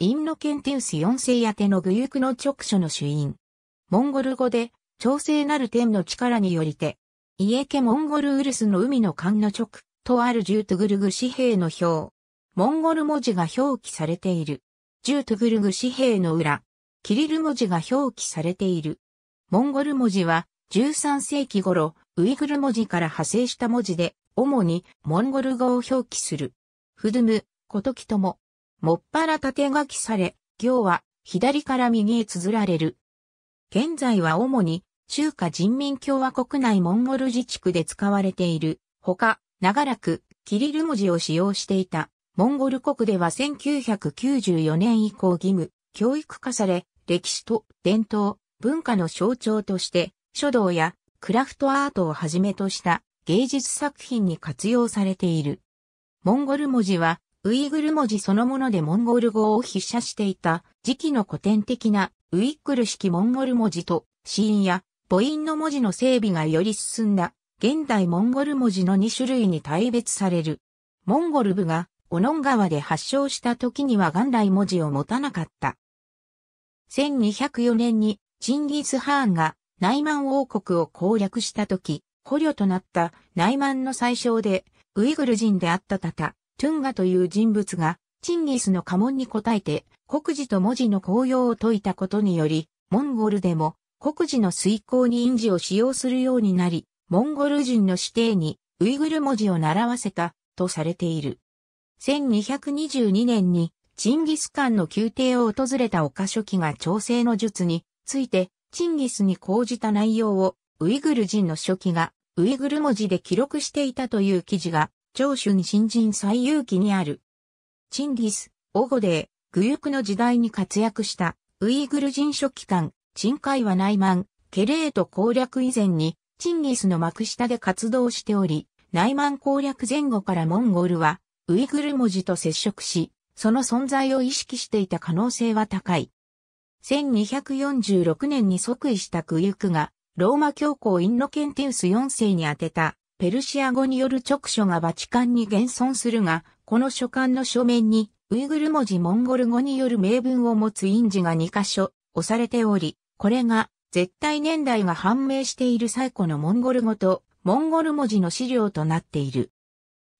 インノケンテウス4世宛ての具行の直書の主因。モンゴル語で、調整なる天の力によりて、イエケモンゴルウルスの海の間の直、とあるジュートグルグ紙幣の表。モンゴル文字が表記されている。ジュートグルグ紙幣の裏。キリル文字が表記されている。モンゴル文字は、13世紀頃、ウイグル文字から派生した文字で、主にモンゴル語を表記する。フドゥム、コトキとも、もっぱら縦書きされ、行は左から右へ綴られる。現在は主に中華人民共和国内モンゴル自治区で使われている。ほか、長らくキリル文字を使用していた。モンゴル国では1994年以降義務、教育化され、歴史と伝統、文化の象徴として、書道やクラフトアートをはじめとした芸術作品に活用されている。モンゴル文字はウイグル文字そのものでモンゴル語を筆写していた時期の古典的なウイッグル式モンゴル文字とーンや母音の文字の整備がより進んだ現代モンゴル文字の2種類に大別される。モンゴル部がオノン川で発祥した時には元来文字を持たなかった。1204年にチンギス・ハーンが内満王国を攻略した時、捕虜となった内満の最小でウイグル人であったタタ、トゥンガという人物が、チンギスの家紋に応えて、国字と文字の公用を解いたことにより、モンゴルでも、国字の遂行に印字を使用するようになり、モンゴル人の指定にウイグル文字を習わせたとされている。1222年にチンギス間の宮廷を訪れた岡書記が調整の術についてチンギスに講じた内容をウイグル人の書記がウイグル文字で記録していたという記事が長春新人最有期にある。チンギス、オゴデー、グユクの時代に活躍したウイグル人書記官、チンカイは内満、ケレート攻略以前にチンギスの幕下で活動しており、内満攻略前後からモンゴルはウイグル文字と接触し、その存在を意識していた可能性は高い。1246年に即位したグユクが、ローマ教皇インノケンテウス4世に宛てたペルシア語による直書がバチカンに現存するが、この書簡の書面に、ウイグル文字モンゴル語による名文を持つ印字が2箇所押されており、これが絶対年代が判明している最古のモンゴル語とモンゴル文字の資料となっている。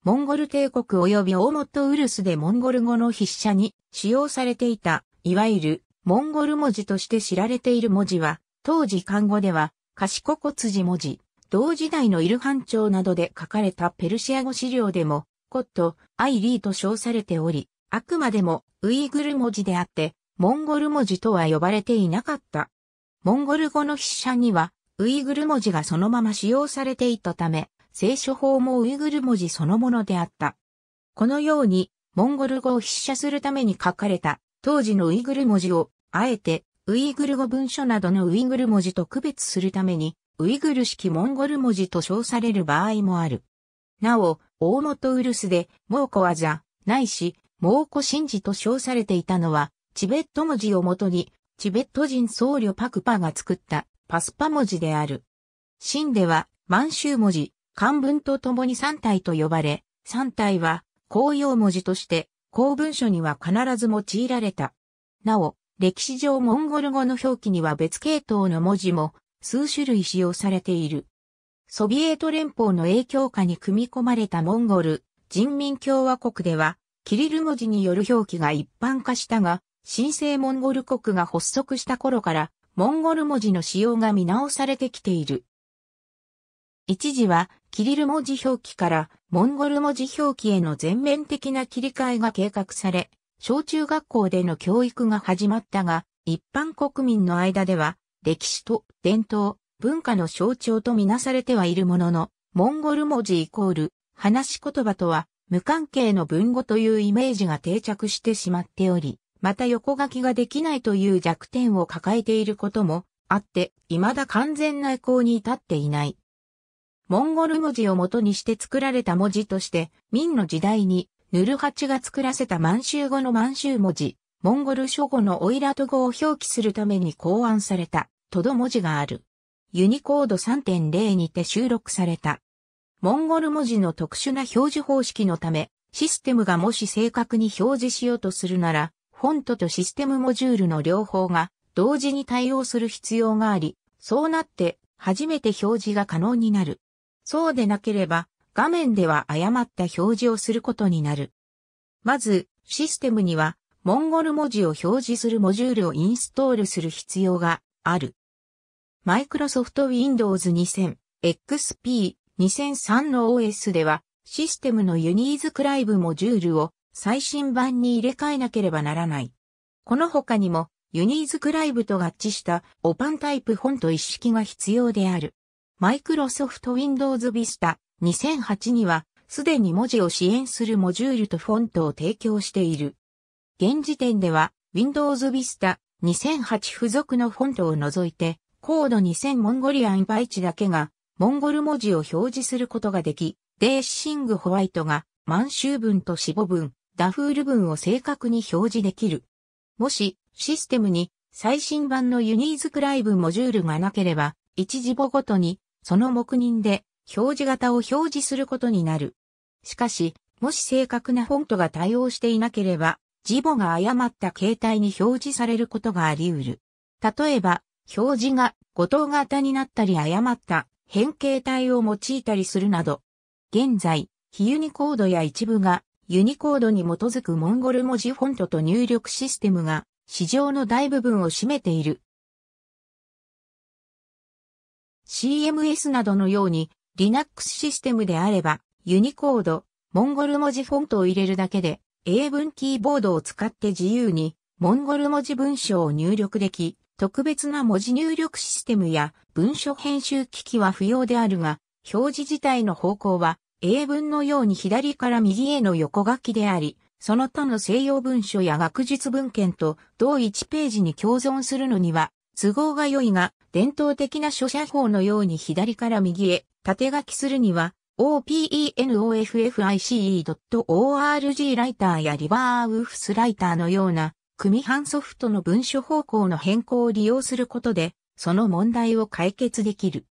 モンゴル帝国及びオーモットウルスでモンゴル語の筆者に使用されていた、いわゆるモンゴル文字として知られている文字は、当時漢語では、賢骨字文字、同時代のイルハン朝などで書かれたペルシア語資料でも、コット、アイリーと称されており、あくまでもウイグル文字であって、モンゴル文字とは呼ばれていなかった。モンゴル語の筆者には、ウイグル文字がそのまま使用されていたため、聖書法もウイグル文字そのものであった。このように、モンゴル語を筆者するために書かれた、当時のウイグル文字を、あえて、ウイグル語文書などのウイグル文字と区別するために、ウイグル式モンゴル文字と称される場合もある。なお、大元ウルスで、蒙古技、ないし、蒙古神事と称されていたのは、チベット文字をもとに、チベット人僧侶パクパが作ったパスパ文字である。神では、満州文字、漢文と共に三体と呼ばれ、三体は、公用文字として、公文書には必ず用いられた。なお、歴史上モンゴル語の表記には別系統の文字も数種類使用されている。ソビエト連邦の影響下に組み込まれたモンゴル人民共和国では、キリル文字による表記が一般化したが、新生モンゴル国が発足した頃から、モンゴル文字の使用が見直されてきている。一時は、キリル文字表記から、モンゴル文字表記への全面的な切り替えが計画され、小中学校での教育が始まったが、一般国民の間では、歴史と伝統、文化の象徴とみなされてはいるものの、モンゴル文字イコール、話し言葉とは、無関係の文語というイメージが定着してしまっており、また横書きができないという弱点を抱えていることもあって、未だ完全な移行に至っていない。モンゴル文字を元にして作られた文字として、明の時代に、ヌルハチが作らせた満州語の満州文字、モンゴル書語のオイラト語を表記するために考案された、トド文字がある。ユニコード3.0にて収録された。モンゴル文字の特殊な表示方式のため、システムがもし正確に表示しようとするなら、フォントとシステムモジュールの両方が同時に対応する必要があり、そうなって初めて表示が可能になる。そうでなければ、画面では誤った表示をすることになる。まず、システムにはモンゴル文字を表示するモジュールをインストールする必要がある。Microsoft Windows 2000 XP 2003の OS ではシステムのユニーズクライブモジュールを最新版に入れ替えなければならない。この他にもユニーズクライブと合致したオパンタイプフォント一式が必要である。Microsoft Windows Vista 2008にはすでに文字を支援するモジュールとフォントを提供している。現時点では Windows Vista 2008付属のフォントを除いて、コード2000モンゴリアンバイチだけが、モンゴル文字を表示することができ、デーシングホワイトが、満州文と死母文、ダフール文を正確に表示できる。もし、システムに、最新版のユニーズクライブモジュールがなければ、一字母ごとに、その目認で、表示型を表示することになる。しかし、もし正確なフォントが対応していなければ、字母が誤った形態に表示されることがあり得る。例えば、表示が五等型になったり誤った変形体を用いたりするなど、現在、非ユニコードや一部がユニコードに基づくモンゴル文字フォントと入力システムが市場の大部分を占めている。CMS などのように Linux システムであればユニコード、モンゴル文字フォントを入れるだけで英文キーボードを使って自由にモンゴル文字文章を入力でき、特別な文字入力システムや文書編集機器は不要であるが、表示自体の方向は英文のように左から右への横書きであり、その他の西洋文書や学術文献と同一ページに共存するのには都合が良いが、伝統的な書写法のように左から右へ縦書きするには OPENOFFICE.org ライターやリバーウーフスライターのような、組版ソフトの文書方向の変更を利用することで、その問題を解決できる。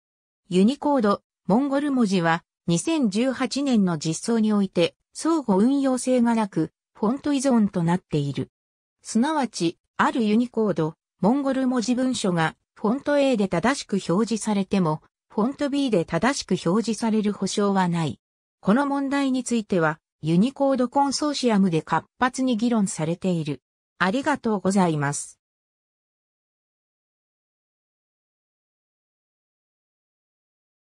ユニコード、モンゴル文字は、2018年の実装において、相互運用性がなく、フォント依存となっている。すなわち、あるユニコード、モンゴル文字文書が、フォント A で正しく表示されても、フォント B で正しく表示される保証はない。この問題については、ユニコードコンソーシアムで活発に議論されている。ありがとうございます。